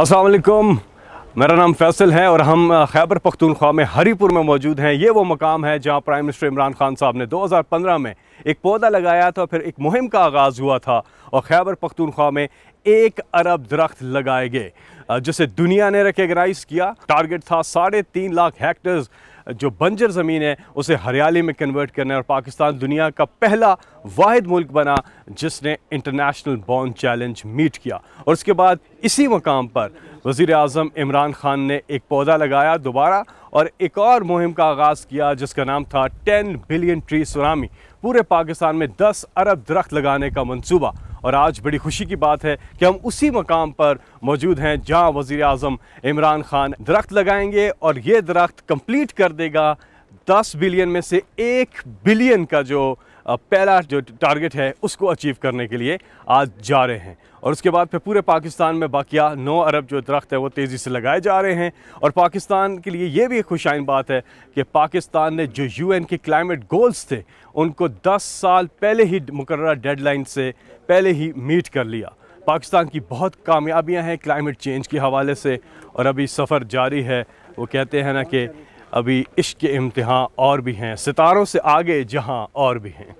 असलकुम मेरा नाम फैसल है और हम खैबर पख्तूनख्वा में हरीपुर में मौजूद हैं ये वो मकाम है जहां प्राइम मिनिस्टर इमरान खान साहब ने 2015 में एक पौधा लगाया था फिर एक मुहिम का आगाज़ हुआ था और खैबर पख्तूनख्वा में एक अरब दरख्त लगाए गए जिसे दुनिया ने रिकगनाइज़ किया टारगेट था साढ़े तीन लाख हेक्टर्स जो बंजर ज़मीन है उसे हरियाली में कन्वर्ट करना है और पाकिस्तान दुनिया का पहला वाद मुल्क बना जिसने इंटरनेशनल बॉन्ड चैलेंज मीट किया और उसके बाद इसी मकाम पर वज़ी अजम इमरान ख़ान ने एक पौधा लगाया दोबारा और एक और मुहिम का आगाज़ किया जिसका नाम था टेन बिलियन ट्री सुनामी पूरे पाकिस्तान में दस अरब दरख्त लगाने का मनसूबा और आज बड़ी खुशी की बात है कि हम उसी मकाम पर मौजूद हैं जहां वज़ी अजम इमरान ख़ान दरख्त लगाएंगे और ये दरख्त कंप्लीट कर देगा दस बिलियन में से एक बिलियन का जो पहला जो टारगेट है उसको अचीव करने के लिए आज जा रहे हैं और उसके बाद फिर पूरे पाकिस्तान में बाकिया नौ अरब जो दरख्त है वो तेज़ी से लगाए जा रहे हैं और पाकिस्तान के लिए ये भी एक खुशाइन बात है कि पाकिस्तान ने जो यूएन के क्लाइमेट गोल्स थे उनको 10 साल पहले ही डेड डेडलाइन से पहले ही मीट कर लिया पाकिस्तान की बहुत कामयाबियाँ हैं क्लाइमेट चेंज के हवाले से और अभी सफ़र जारी है वो कहते हैं ना कि अभी इश्क के इम्तहान और भी हैं सितारों से आगे जहां और भी हैं